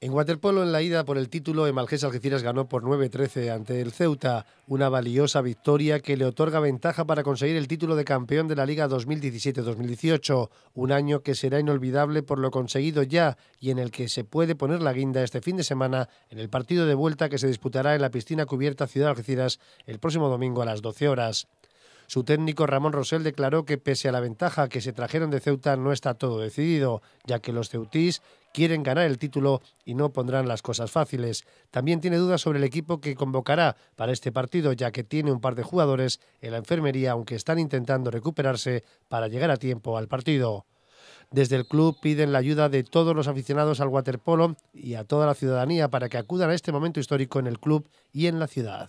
En waterpolo, en la ida por el título, Emalgés Algeciras ganó por 9-13 ante el Ceuta, una valiosa victoria que le otorga ventaja para conseguir el título de campeón de la Liga 2017-2018, un año que será inolvidable por lo conseguido ya y en el que se puede poner la guinda este fin de semana en el partido de vuelta que se disputará en la piscina cubierta Ciudad Algeciras el próximo domingo a las 12 horas. Su técnico Ramón Rosell declaró que pese a la ventaja que se trajeron de Ceuta no está todo decidido, ya que los ceutís quieren ganar el título y no pondrán las cosas fáciles. También tiene dudas sobre el equipo que convocará para este partido, ya que tiene un par de jugadores en la enfermería, aunque están intentando recuperarse para llegar a tiempo al partido. Desde el club piden la ayuda de todos los aficionados al waterpolo y a toda la ciudadanía para que acudan a este momento histórico en el club y en la ciudad.